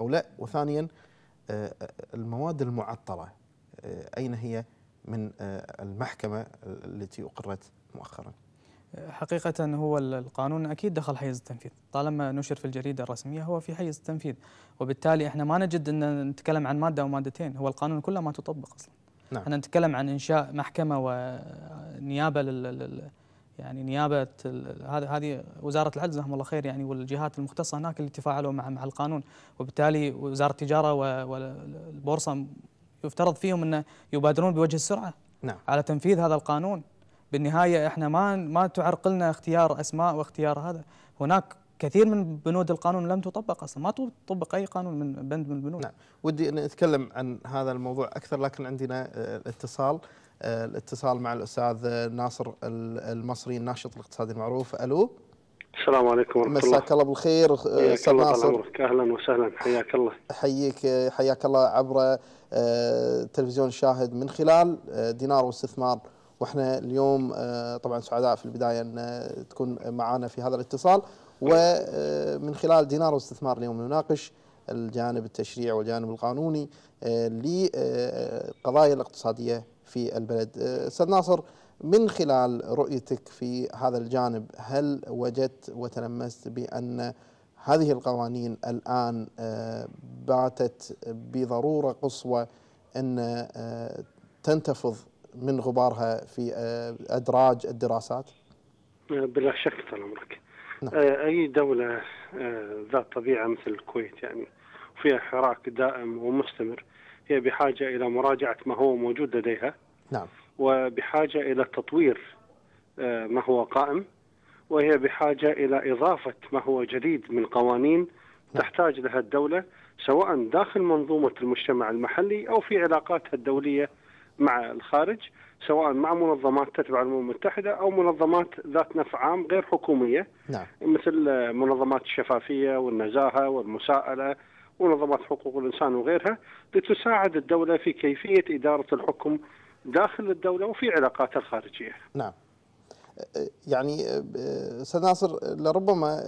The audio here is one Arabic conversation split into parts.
أو لا وثانيا آه، آه، المواد المعطلة آه، أين هي من المحكمة التي أقرت مؤخرا حقيقة هو القانون أكيد دخل حيز التنفيذ طالما نشر في الجريدة الرسمية هو في حيز التنفيذ وبالتالي احنا ما نجد أن نتكلم عن مادة أو مادتين هو القانون كله ما تطبق أصلا نعم. احنا نتكلم عن إنشاء محكمة ونيابة لل يعني نيابه هذه هذه وزاره العدل جزاهم الله خير يعني والجهات المختصه هناك اللي تفاعلوا مع مع القانون وبالتالي وزاره التجاره والبورصه يفترض فيهم انه يبادرون بوجه السرعه نعم. على تنفيذ هذا القانون بالنهايه احنا ما ما تعرقلنا اختيار اسماء واختيار هذا هناك كثير من بنود القانون لم تطبق اصلا ما طبق اي قانون من بند من البنود نعم ودي نتكلم عن هذا الموضوع اكثر لكن عندنا آه، اتصال الاتصال مع الاستاذ ناصر المصري الناشط الاقتصادي المعروف الو السلام عليكم ورحمه الله مساك الله بالخير استاذ ناصر اهلا وسهلا حياك الله حييك حياك الله عبر آه، تلفزيون شاهد من خلال آه، دينار واستثمار واحنا اليوم آه، طبعا سعداء في البدايه ان تكون معنا في هذا الاتصال ومن خلال دينار واستثمار اليوم نناقش الجانب التشريعي والجانب القانوني للقضايا الاقتصاديه في البلد أه، أستاذ ناصر من خلال رؤيتك في هذا الجانب هل وجدت وتلمست بأن هذه القوانين الآن أه، باتت بضرورة قصوى أن أه، تنتفض من غبارها في أدراج الدراسات؟ بلا شك طال عمرك نعم. أي دولة ذات طبيعة مثل الكويت يعني فيها حراك دائم ومستمر هي بحاجة إلى مراجعة ما هو موجود لديها نعم وبحاجة إلى تطوير آه، ما هو قائم وهي بحاجة إلى إضافة ما هو جديد من قوانين نعم. تحتاج لها الدولة سواء داخل منظومة المجتمع المحلي أو في علاقاتها الدولية مع الخارج سواء مع منظمات تتبع الامم المتحده او منظمات ذات نفع عام غير حكوميه نعم. مثل منظمات الشفافيه والنزاهه والمساءله منظمات حقوق الإنسان وغيرها لتساعد الدولة في كيفية إدارة الحكم داخل الدولة وفي علاقاتها الخارجية نعم يعني استاذ ناصر لربما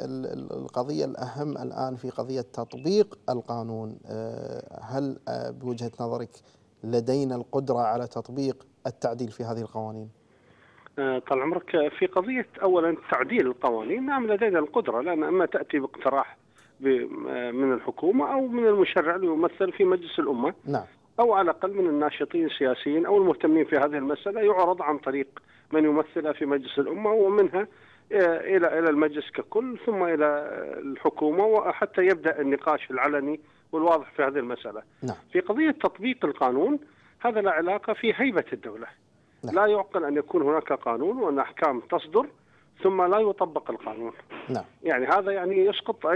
القضيه الاهم الان في قضيه تطبيق القانون آه، هل آه، بوجهه نظرك لدينا القدره على تطبيق التعديل في هذه القوانين؟ آه، طال عمرك في قضيه اولا تعديل القوانين نعم لدينا القدره لان اما تاتي باقتراح من الحكومه او من المشرع يمثل في مجلس الامه نعم. او على الاقل من الناشطين السياسيين او المهتمين في هذه المساله يعرض عن طريق من يمثله في مجلس الامه ومنها آه، الى الى المجلس ككل ثم الى الحكومه وحتى يبدا النقاش العلني والواضح في هذه المساله. نعم. في قضيه تطبيق القانون هذا لا علاقه في هيبه الدوله. نعم. لا يعقل ان يكون هناك قانون وان احكام تصدر ثم لا يطبق القانون نعم. يعني هذا يعني يسقط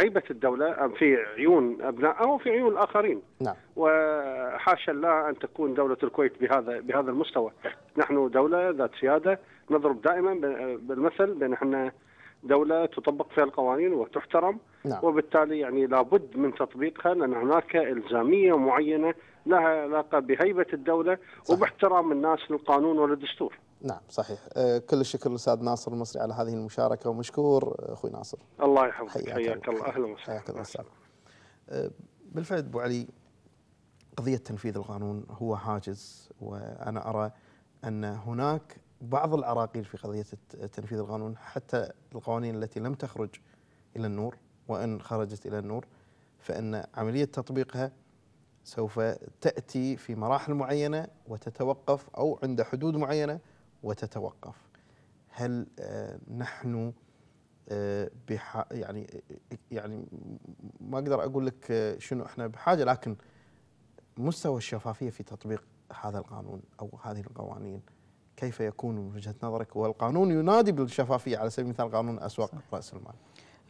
هيبة الدولة في عيون أبنائها وفي عيون الآخرين نعم. وحاشا لا أن تكون دولة الكويت بهذا بهذا المستوى نحن دولة ذات سيادة نضرب دائما بالمثل بأن احنا دولة تطبق فيها القوانين وتحترم نعم. وبالتالي يعني لابد من تطبيقها لأن هناك إلزامية معينة لها علاقة بهيبة الدولة صح. وباحترام الناس للقانون وللدستور نعم صحيح آه، كل الشكر للاستاذ ناصر المصري على هذه المشاركه ومشكور آه، اخوي ناصر الله يحفظك حياك الله اهلا وسهلا حياك الله آه، بالفعل ابو علي قضيه تنفيذ القانون هو حاجز وانا ارى ان هناك بعض العراقيل في قضيه تنفيذ القانون حتى القوانين التي لم تخرج الى النور وان خرجت الى النور فان عمليه تطبيقها سوف تاتي في مراحل معينه وتتوقف او عند حدود معينه وتتوقف هل آه، نحن آه، بح يعني يعني ما اقدر اقول لك آه، شنو احنا بحاجه لكن مستوى الشفافيه في تطبيق هذا القانون او هذه القوانين كيف يكون من وجهه نظرك والقانون ينادي بالشفافيه على سبيل المثال قانون اسواق راس المال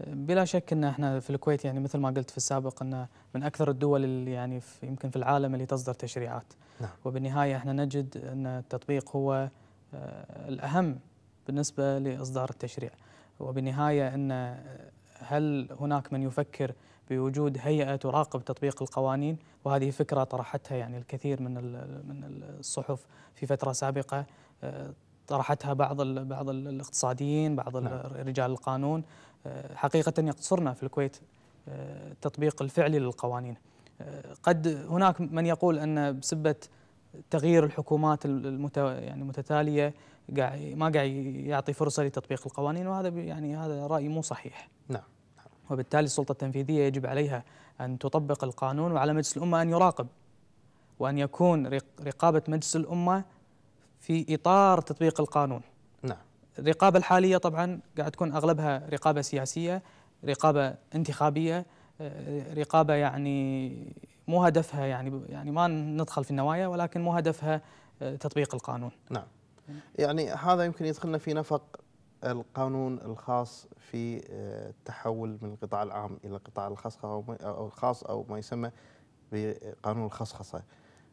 بلا شك ان احنا في الكويت يعني مثل ما قلت في السابق ان من اكثر الدول اللي يعني في يمكن في العالم اللي تصدر تشريعات نعم. وبالنهايه احنا نجد ان التطبيق هو آه، الأهم بالنسبة لإصدار التشريع وبالنهاية أن آه، هل هناك من يفكر بوجود هيئة تراقب تطبيق القوانين وهذه فكرة طرحتها يعني الكثير من من الصحف في فترة سابقة آه، طرحتها بعض بعض الاقتصاديين بعض نعم. رجال القانون حقيقة يقصرنا في الكويت التطبيق الفعلي للقوانين قد هناك من يقول أن بسبة تغيير الحكومات المت يعني المتتاليه ما قاعد يعطي فرصه لتطبيق القوانين وهذا يعني هذا راي مو صحيح. نعم. وبالتالي السلطه التنفيذيه يجب عليها ان تطبق القانون وعلى مجلس الامه ان يراقب وان يكون رقابه مجلس الامه في اطار تطبيق القانون. نعم. الرقابه الحاليه طبعا قاعد تكون اغلبها رقابه سياسيه، رقابه انتخابيه، آه، رقابه يعني مو هدفها يعني يعني ما ندخل في النوايا ولكن مو هدفها آه، تطبيق القانون. نعم. يعني هذا يمكن يدخلنا في نفق القانون الخاص في آه، التحول من القطاع العام الى القطاع الخصخصه او الخاص او ما يسمى بقانون الخصخصه.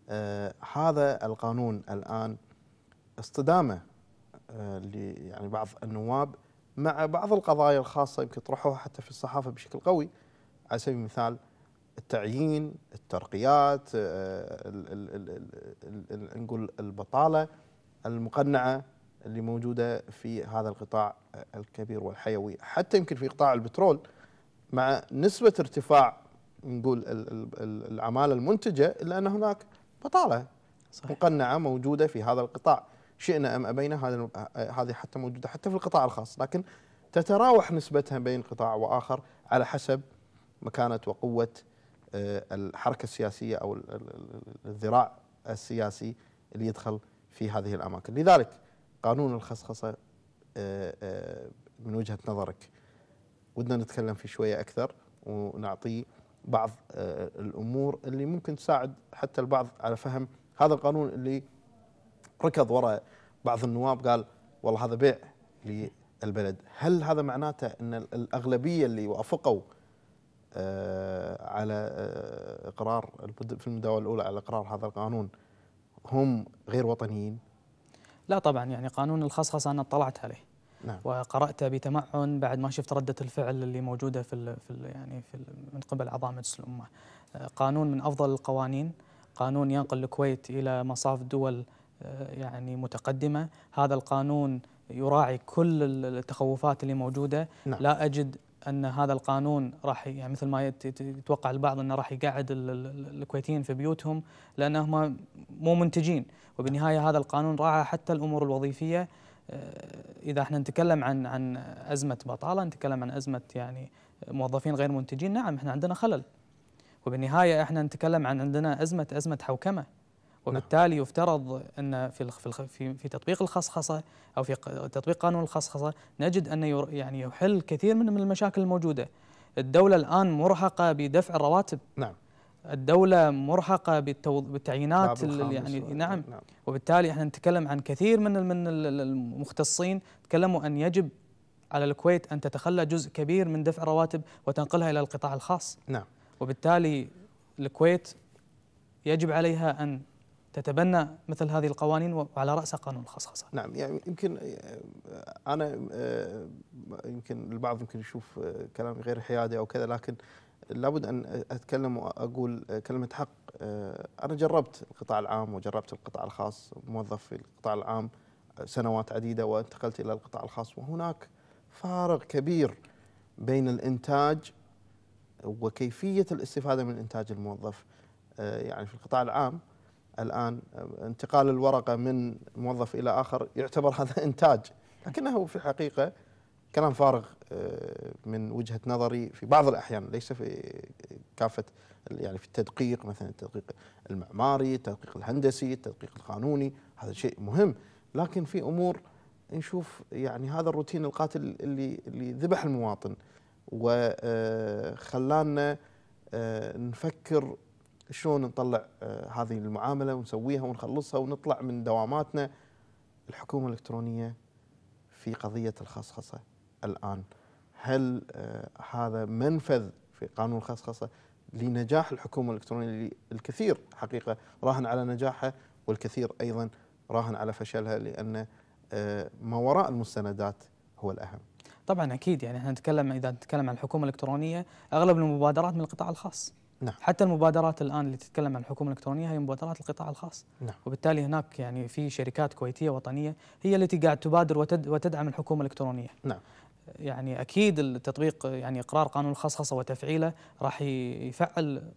آه، هذا القانون الان اصطدامه يعني بعض النواب مع بعض القضايا الخاصه يمكن طرحوها حتى في الصحافه بشكل قوي على سبيل المثال التعيين الترقيات آه، نقول البطاله المقنعه اللي موجوده في هذا القطاع الكبير والحيوي حتى يمكن في قطاع البترول مع نسبه ارتفاع نقول العماله المنتجه الا ان هناك بطاله صحيح. مقنعه موجوده في هذا القطاع شئنا ام ابينا هذه حتى موجوده حتى في القطاع الخاص لكن تتراوح نسبتها بين قطاع واخر على حسب مكانه وقوه آه، الحركة السياسية أو الذراع السياسي اللي يدخل في هذه الأماكن لذلك قانون الخصخصة آه، آه، من وجهة نظرك ودنا نتكلم فيه شوية أكثر ونعطي بعض الأمور اللي ممكن تساعد حتى البعض على فهم هذا القانون اللي ركض وراء بعض النواب قال والله هذا بيع للبلد هل هذا معناته أن الأغلبية اللي وافقوا آه، على آه، اقرار في المداوله الاولى على اقرار هذا القانون هم غير وطنيين؟ لا طبعا يعني قانون الخصخصه انا اطلعت عليه نعم. وقراته بتمعن بعد ما شفت رده الفعل اللي موجوده في الـ في الـ يعني في من قبل اعضاء مجلس الامه. قانون من افضل القوانين، قانون ينقل الكويت الى مصاف دول آه، يعني متقدمه، هذا القانون يراعي كل التخوفات اللي موجوده، نعم. لا اجد ان هذا القانون راح يعني مثل ما يتوقع البعض انه راح يقعد الكويتيين في بيوتهم لانهم مو منتجين وبالنهايه هذا القانون راعى حتى الامور الوظيفيه آه، اذا احنا نتكلم عن عن ازمه بطاله نتكلم عن ازمه يعني موظفين غير منتجين نعم احنا عندنا خلل وبالنهايه احنا نتكلم عن عندنا ازمه ازمه حوكمه نعم. وبالتالي يفترض أن في في في تطبيق الخصخصة أو في تطبيق قانون الخصخصة نجد انه يعني يحل كثير من المشاكل الموجودة الدولة الآن مرهقة بدفع الرواتب نعم الدولة مرهقة بالتعيينات يعني نعم, نعم وبالتالي احنا نتكلم عن كثير من من المختصين تكلموا ان يجب على الكويت ان تتخلى جزء كبير من دفع الرواتب وتنقلها الى القطاع الخاص نعم وبالتالي الكويت يجب عليها ان تتبنى مثل هذه القوانين وعلى رأسها قانون الخصخصة نعم يعني يمكن آه، أنا آه، يمكن البعض يمكن يشوف آه، كلامي غير حيادي أو كذا لكن لابد أن أتكلم وأقول كلمة حق أنا جربت القطاع العام وجربت القطاع الخاص موظف في القطاع العام سنوات عديدة وانتقلت إلى القطاع الخاص وهناك فارق كبير بين الإنتاج وكيفية الاستفادة من إنتاج الموظف يعني في القطاع العام الآن انتقال الورقة من موظف إلى آخر يعتبر هذا إنتاج لكنه في الحقيقة كلام فارغ آه، من وجهة نظري في بعض الأحيان ليس في كافة يعني في التدقيق مثلا التدقيق المعماري التدقيق الهندسي التدقيق القانوني هذا شيء مهم لكن في أمور نشوف يعني هذا الروتين القاتل اللي اللي ذبح المواطن وخلانا آه، آه، نفكر شلون نطلع آه، هذه المعامله ونسويها ونخلصها ونطلع من دواماتنا الحكومه الالكترونيه في قضيه الخصخصه الان هل آه، هذا منفذ في قانون الخصخصه لنجاح الحكومه الالكترونيه اللي الكثير حقيقه راهن على نجاحها والكثير ايضا راهن على فشلها لان آه، ما وراء المستندات هو الاهم. طبعا اكيد يعني احنا نتكلم اذا نتكلم عن الحكومه الالكترونيه اغلب المبادرات من القطاع الخاص. نعم. حتى المبادرات الان اللي تتكلم عن الحكومه الالكترونيه هي مبادرات القطاع الخاص نعم. وبالتالي هناك يعني في شركات كويتيه وطنيه هي التي قاعد تبادر وتد وتدعم الحكومه الالكترونيه نعم. يعني اكيد التطبيق يعني اقرار قانون الخصخصه وتفعيله راح يفعل